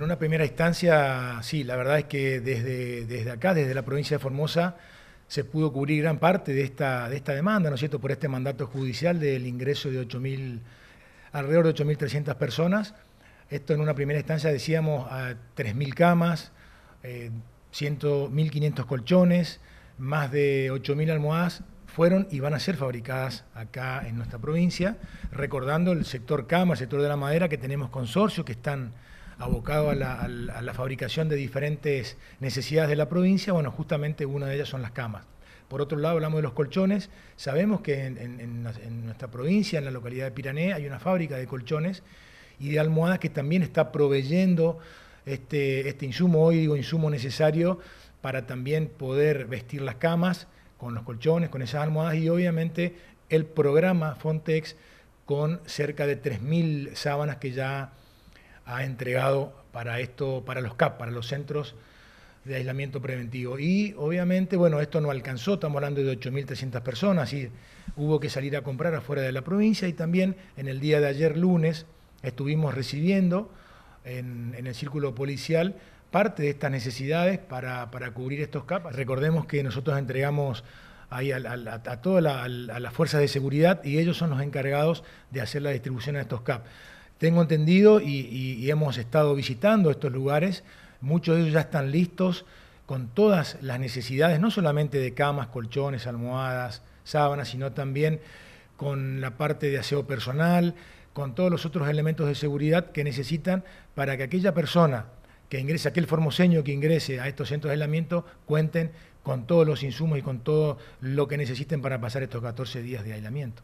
en una primera instancia, sí, la verdad es que desde, desde acá, desde la provincia de Formosa, se pudo cubrir gran parte de esta, de esta demanda, ¿no es cierto?, por este mandato judicial del ingreso de 8.000, alrededor de 8.300 personas. Esto en una primera instancia decíamos a 3.000 camas, 1.500 eh, colchones, más de 8.000 almohadas fueron y van a ser fabricadas acá en nuestra provincia, recordando el sector cama, el sector de la madera, que tenemos consorcios que están abocado a la, fabricación de diferentes necesidades de la provincia, bueno, justamente una de ellas son las camas. Por otro lado, hablamos de los colchones. Sabemos que en, nuestra provincia, en la localidad de Pirané, hay una fábrica de colchones y de almohadas que también está proveyendo este, este insumo, hoy digo insumo necesario, para también poder vestir las camas con los colchones, con esas almohadas y obviamente el programa Fontex con cerca de 3.000 sábanas que ya ha entregado para esto, para los CAP, para los centros de aislamiento preventivo. Y obviamente, bueno, esto no alcanzó, estamos hablando de 8.300 personas y hubo que salir a comprar afuera de la provincia y también en el día de ayer lunes estuvimos recibiendo en, el círculo policial parte de estas necesidades para, cubrir estos CAP. Recordemos que nosotros entregamos ahí a, todas las la fuerzas de seguridad y ellos son los encargados de hacer la distribución a estos CAP. Tengo entendido y, hemos estado visitando estos lugares, muchos de ellos ya están listos con todas las necesidades, no solamente de camas, colchones, almohadas, sábanas, sino también con la parte de aseo personal, con todos los otros elementos de seguridad que necesitan para que aquella persona que ingrese, aquel formoseño que ingrese a estos centros de aislamiento, cuenten con todos los insumos y con todo lo que necesiten para pasar estos 14 días de aislamiento.